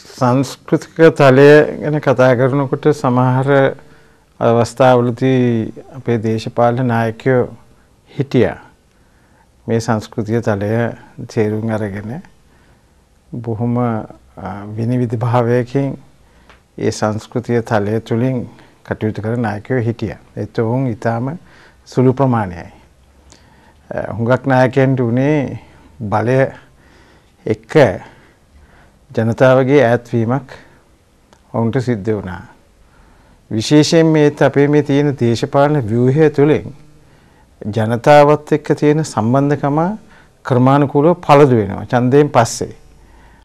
සංස්කෘතික තලය ගැන කතා කරනකොට සමහර අවස්ථාවලදී අපේ දේශපාලන නායකයෝ හිටියා. මේ සංස්කෘතිය තලය තේරුම් අරගෙන බොහොම විනිවිද භාවයකින් ඒ සංස්කෘතිය තලය තුළින් කටයුතු කරන නායකයෝ හිටියා. ඒත් ඔවුන් ඊටාම සුළු ප්‍රමාණයයි. හුඟක් නායකයන්ට උනේ බලය එක ජනතාවගේ ඈත්වීමක් ඔවුන්ට සිද්ධ වුණා. විශේෂයෙන් මේ අපේ මේ තියෙන දේශපාලන ව්‍යුහය තුළින් ජනතාවත් එක්ක තියෙන සම්බන්ධකම ක්‍රමානුකූලව පළදු වෙනවා. ඡන්දයෙන් පස්සේ.